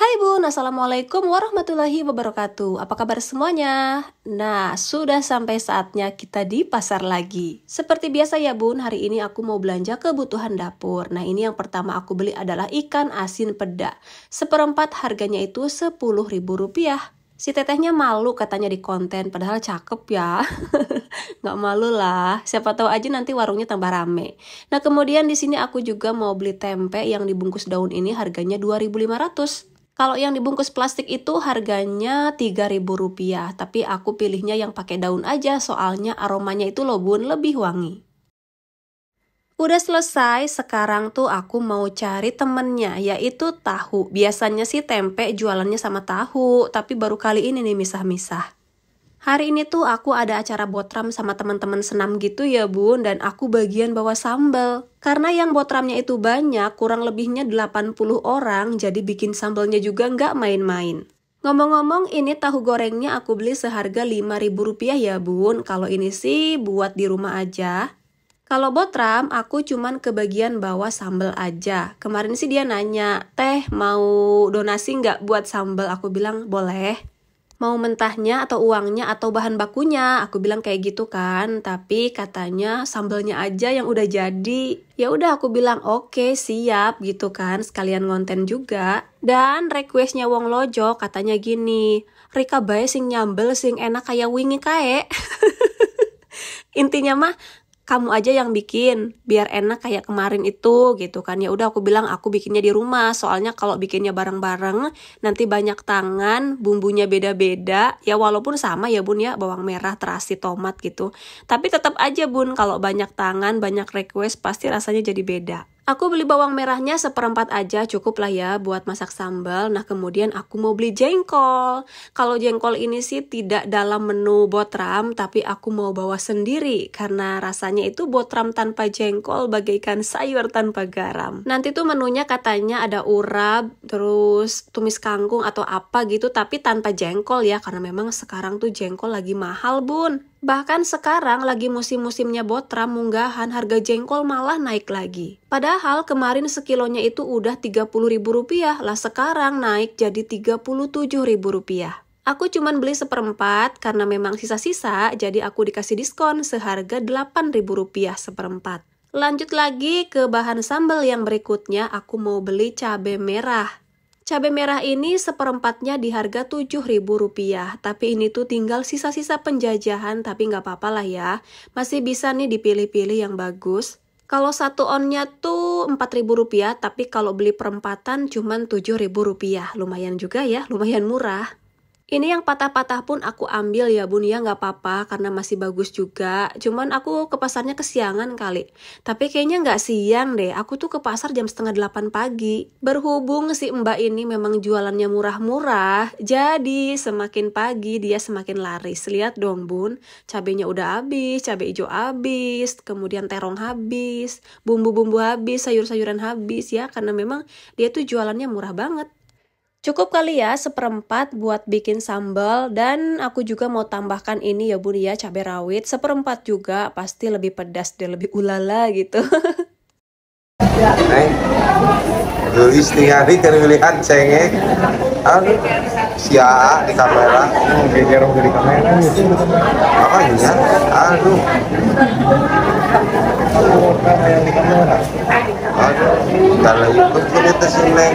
Hai Bun, Assalamualaikum warahmatullahi wabarakatuh Apa kabar semuanya? Nah, sudah sampai saatnya kita di pasar lagi Seperti biasa ya Bun, hari ini aku mau belanja kebutuhan dapur Nah ini yang pertama aku beli adalah ikan asin peda Seperempat harganya itu Rp10.000 Si tetehnya malu katanya di konten, padahal cakep ya nggak malu lah. Siapa tahu aja nanti warungnya tambah rame. Nah kemudian di sini aku juga mau beli tempe yang dibungkus daun ini harganya 2.500. Kalau yang dibungkus plastik itu harganya Rp3.000, tapi aku pilihnya yang pakai daun aja soalnya aromanya itu loh bun lebih wangi. Udah selesai, sekarang tuh aku mau cari temennya, yaitu tahu. Biasanya sih tempe jualannya sama tahu, tapi baru kali ini nih misah-misah. Hari ini tuh aku ada acara botram sama teman-teman senam gitu ya bun dan aku bagian bawa sambal. Karena yang botramnya itu banyak, kurang lebihnya 80 orang, jadi bikin sambalnya juga nggak main-main. Ngomong-ngomong, ini tahu gorengnya aku beli seharga rp rupiah ya bun, kalau ini sih buat di rumah aja. Kalau botram, aku cuman ke bagian bawa sambal aja. Kemarin sih dia nanya, teh mau donasi nggak buat sambal? Aku bilang, boleh mau mentahnya atau uangnya atau bahan bakunya. Aku bilang kayak gitu kan, tapi katanya sambelnya aja yang udah jadi. Ya udah aku bilang oke okay, siap gitu kan, sekalian ngonten juga. Dan requestnya Wong Lojo katanya gini, Rika bae sing nyambel sing enak kayak wingi kae. Intinya mah kamu aja yang bikin biar enak kayak kemarin itu gitu kan ya udah aku bilang aku bikinnya di rumah soalnya kalau bikinnya bareng-bareng nanti banyak tangan bumbunya beda-beda ya walaupun sama ya bun ya bawang merah terasi tomat gitu tapi tetap aja bun kalau banyak tangan banyak request pasti rasanya jadi beda Aku beli bawang merahnya seperempat aja, cukup lah ya buat masak sambal. Nah, kemudian aku mau beli jengkol. Kalau jengkol ini sih tidak dalam menu botram, tapi aku mau bawa sendiri karena rasanya itu botram tanpa jengkol bagaikan sayur tanpa garam. Nanti tuh menunya katanya ada urap, terus tumis kangkung atau apa gitu, tapi tanpa jengkol ya karena memang sekarang tuh jengkol lagi mahal, Bun. Bahkan sekarang lagi musim-musimnya botram munggahan harga jengkol malah naik lagi. Padahal kemarin sekilonya itu udah Rp30.000 lah sekarang naik jadi Rp37.000. Aku cuman beli seperempat karena memang sisa-sisa jadi aku dikasih diskon seharga Rp8.000 seperempat. Lanjut lagi ke bahan sambal yang berikutnya aku mau beli cabai merah. Cabai merah ini seperempatnya di harga Rp7.000, tapi ini tuh tinggal sisa-sisa penjajahan, tapi nggak apa-apa lah ya. Masih bisa nih dipilih-pilih yang bagus. Kalau satu onnya tuh Rp4.000, tapi kalau beli perempatan cuma Rp7.000. Lumayan juga ya, lumayan murah. Ini yang patah-patah pun aku ambil ya bun ya nggak apa-apa karena masih bagus juga. Cuman aku ke pasarnya kesiangan kali. Tapi kayaknya nggak siang deh. Aku tuh ke pasar jam setengah delapan pagi. Berhubung si mbak ini memang jualannya murah-murah, jadi semakin pagi dia semakin laris. Lihat dong bun, cabenya udah habis, cabai hijau habis, kemudian terong habis, bumbu-bumbu habis, sayur-sayuran habis ya karena memang dia tuh jualannya murah banget. Cukup kali ya seperempat buat bikin sambal dan aku juga mau tambahkan ini ya bun ya cabai rawit seperempat juga pasti lebih pedas dan lebih ulala gitu. Neng, lu istighari dari pilihan cengeng, an, sia di kamera, geger dari kamera, apa ya? Aduh, yang di kamera. Kalau lagi berkiritas si Neng.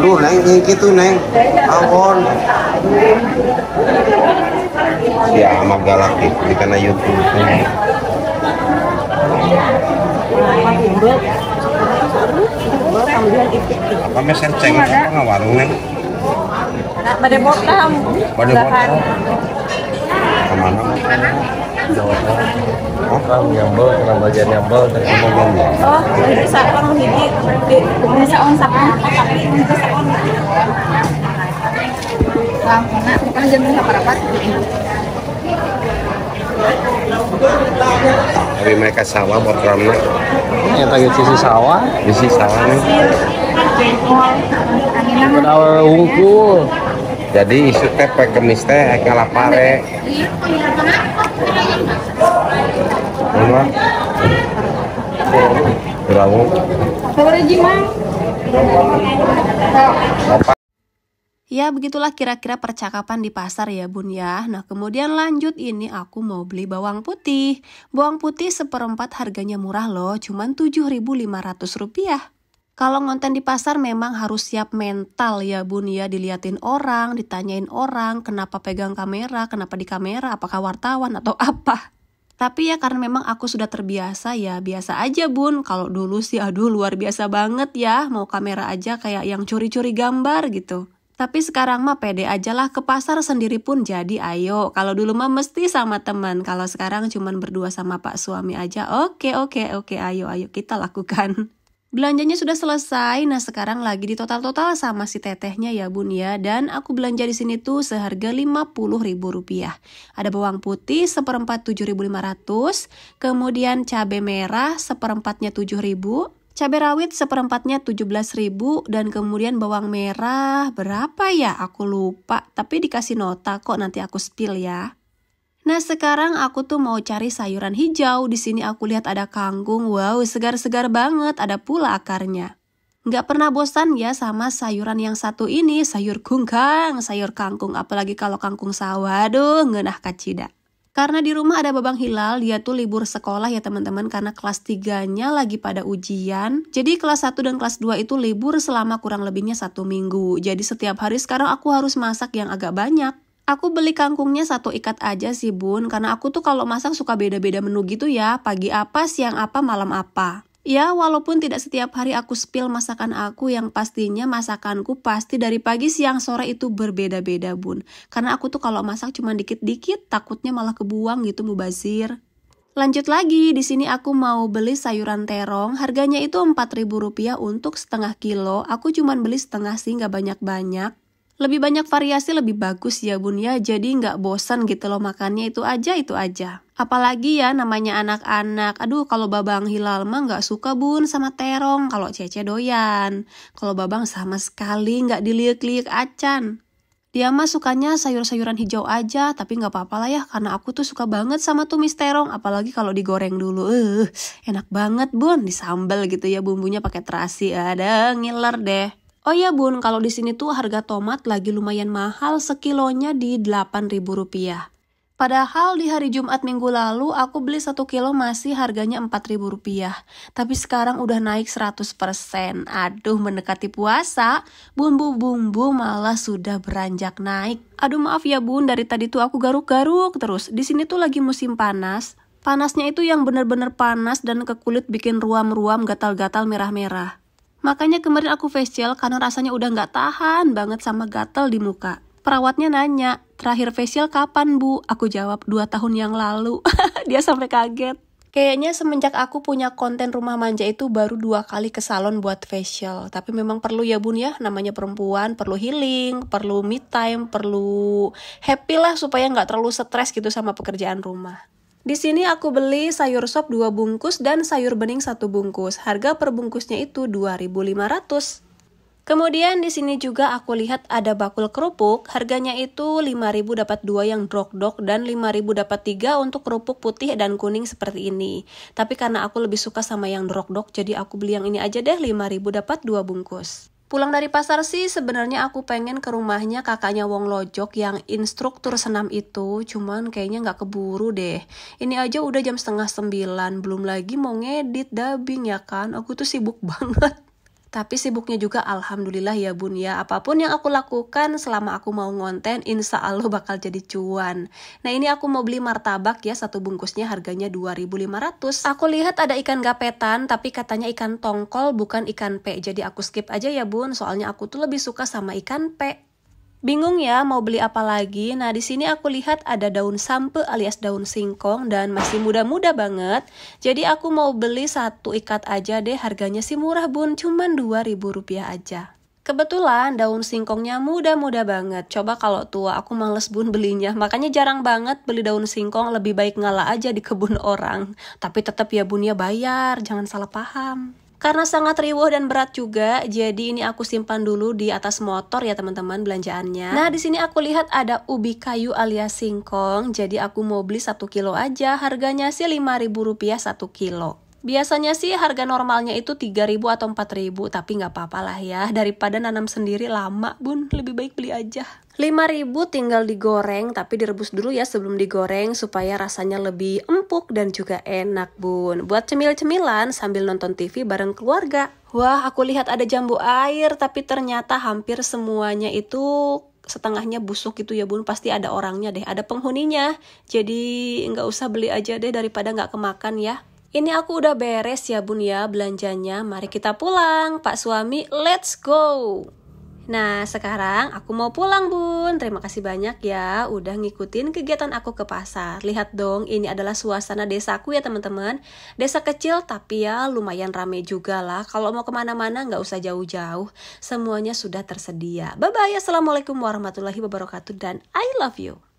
lu Neng, ini gitu Neng. awon Ya amat galak gitu, di karena Youtube. Apa mesen ceng apa nggak warung Neng? Pada botam. Pada botam. Kemana? orang bel, orang bagian nyambel dan kamu oh bisa oh, orang gigi bisa on sapan tapi bisa on apa? Tapi mereka sawah buat ramna. yang tadi sisi sawah, sisi sawah nih. Kedawar kan wungkul jadi isu teh kemis teh eh, kalapare Ya begitulah kira-kira percakapan di pasar ya bun ya Nah kemudian lanjut ini aku mau beli bawang putih Bawang putih seperempat harganya murah loh cuman rp rupiah. Kalau ngonten di pasar memang harus siap mental ya bun ya Diliatin orang, ditanyain orang Kenapa pegang kamera, kenapa di kamera Apakah wartawan atau apa tapi ya karena memang aku sudah terbiasa ya, biasa aja bun. Kalau dulu sih aduh luar biasa banget ya, mau kamera aja kayak yang curi-curi gambar gitu. Tapi sekarang mah pede aja lah ke pasar sendiri pun jadi ayo. Kalau dulu mah mesti sama teman, kalau sekarang cuman berdua sama pak suami aja. Oke oke oke ayo ayo kita lakukan. Belanjanya sudah selesai, nah sekarang lagi di total-total sama si tetehnya ya bun ya. Dan aku belanja di sini tuh seharga rp rupiah. Ada bawang putih seperempat 7.500, kemudian cabai merah seperempatnya 7.000, Cabai rawit seperempatnya 17.000 dan kemudian bawang merah berapa ya? Aku lupa, tapi dikasih nota kok nanti aku spill ya. Nah sekarang aku tuh mau cari sayuran hijau. Di sini aku lihat ada kangkung. Wow, segar-segar banget. Ada pula akarnya. Nggak pernah bosan ya sama sayuran yang satu ini, sayur kungkang, sayur kangkung, apalagi kalau kangkung sawah, aduh ngenah kacida. Karena di rumah ada Babang Hilal, dia tuh libur sekolah ya teman-teman karena kelas 3-nya lagi pada ujian. Jadi kelas 1 dan kelas 2 itu libur selama kurang lebihnya satu minggu. Jadi setiap hari sekarang aku harus masak yang agak banyak. Aku beli kangkungnya satu ikat aja sih bun, karena aku tuh kalau masak suka beda-beda menu gitu ya, pagi apa, siang apa, malam apa. Ya, walaupun tidak setiap hari aku spill masakan aku yang pastinya masakanku pasti dari pagi siang sore itu berbeda-beda bun. Karena aku tuh kalau masak cuma dikit-dikit takutnya malah kebuang gitu mubazir. Lanjut lagi, di sini aku mau beli sayuran terong, harganya itu Rp4.000 untuk setengah kilo, aku cuma beli setengah sih nggak banyak-banyak lebih banyak variasi lebih bagus ya bun ya jadi nggak bosan gitu loh makannya itu aja itu aja apalagi ya namanya anak-anak aduh kalau babang hilal mah nggak suka bun sama terong kalau cece doyan kalau babang sama sekali nggak diliuk-liuk acan dia mah sukanya sayur-sayuran hijau aja tapi nggak apa-apa lah ya karena aku tuh suka banget sama tumis terong apalagi kalau digoreng dulu eh enak banget bun disambel gitu ya bumbunya pakai terasi ada ngiler deh Oh ya bun, kalau di sini tuh harga tomat lagi lumayan mahal sekilonya di Rp8.000. Padahal di hari Jumat minggu lalu aku beli 1 kilo masih harganya rp rupiah. tapi sekarang udah naik 100%. Aduh, mendekati puasa, bumbu-bumbu malah sudah beranjak naik. Aduh maaf ya bun, dari tadi tuh aku garuk-garuk terus. Di sini tuh lagi musim panas. Panasnya itu yang bener-bener panas dan ke kulit bikin ruam-ruam gatal-gatal merah-merah. Makanya kemarin aku facial karena rasanya udah nggak tahan banget sama gatel di muka. Perawatnya nanya, terakhir facial kapan bu? Aku jawab, dua tahun yang lalu. Dia sampai kaget. Kayaknya semenjak aku punya konten rumah manja itu baru dua kali ke salon buat facial. Tapi memang perlu ya bun ya, namanya perempuan, perlu healing, perlu me time, perlu happy lah supaya nggak terlalu stres gitu sama pekerjaan rumah. Di sini aku beli sayur sop 2 bungkus dan sayur bening 1 bungkus. Harga per bungkusnya itu 2.500. Kemudian di sini juga aku lihat ada bakul kerupuk, harganya itu 5000 dapat 2 yang drok-dok dan 5000 dapat 3 untuk kerupuk putih dan kuning seperti ini. Tapi karena aku lebih suka sama yang drok-dok jadi aku beli yang ini aja deh 5000 dapat 2 bungkus. Pulang dari pasar sih sebenarnya aku pengen ke rumahnya kakaknya Wong Lojok yang instruktur senam itu, cuman kayaknya nggak keburu deh. Ini aja udah jam setengah sembilan, belum lagi mau ngedit dubbing ya kan, aku tuh sibuk banget. Tapi sibuknya juga alhamdulillah ya bun ya Apapun yang aku lakukan selama aku mau ngonten Insya Allah bakal jadi cuan Nah ini aku mau beli martabak ya Satu bungkusnya harganya 2500 Aku lihat ada ikan gapetan Tapi katanya ikan tongkol bukan ikan pe Jadi aku skip aja ya bun Soalnya aku tuh lebih suka sama ikan pe Bingung ya mau beli apa lagi? Nah, di sini aku lihat ada daun sampe alias daun singkong dan masih muda-muda banget. Jadi aku mau beli satu ikat aja deh, harganya sih murah bun, cuman rp rupiah aja. Kebetulan daun singkongnya muda-muda banget. Coba kalau tua aku males bun belinya. Makanya jarang banget beli daun singkong, lebih baik ngalah aja di kebun orang. Tapi tetap ya bun ya, bayar, jangan salah paham. Karena sangat riuh dan berat juga, jadi ini aku simpan dulu di atas motor ya teman-teman belanjaannya. Nah, di sini aku lihat ada ubi kayu alias singkong, jadi aku mau beli 1 kilo aja, harganya sih rp rupiah 1 kilo. Biasanya sih harga normalnya itu 3000 atau 4000 tapi nggak apa-apalah ya. Daripada nanam sendiri lama, bun. Lebih baik beli aja. 5000 tinggal digoreng tapi direbus dulu ya sebelum digoreng supaya rasanya lebih empuk dan juga enak bun. Buat cemil-cemilan sambil nonton TV bareng keluarga. Wah aku lihat ada jambu air tapi ternyata hampir semuanya itu setengahnya busuk gitu ya bun pasti ada orangnya deh ada penghuninya jadi nggak usah beli aja deh daripada nggak kemakan ya ini aku udah beres ya bun ya belanjanya mari kita pulang pak suami let's go Nah, sekarang aku mau pulang, Bun. Terima kasih banyak ya udah ngikutin kegiatan aku ke pasar. Lihat dong, ini adalah suasana desaku ya, teman-teman. Desa kecil tapi ya lumayan rame juga lah. Kalau mau kemana-mana nggak usah jauh-jauh. Semuanya sudah tersedia. Bye-bye. Assalamualaikum warahmatullahi wabarakatuh dan I love you.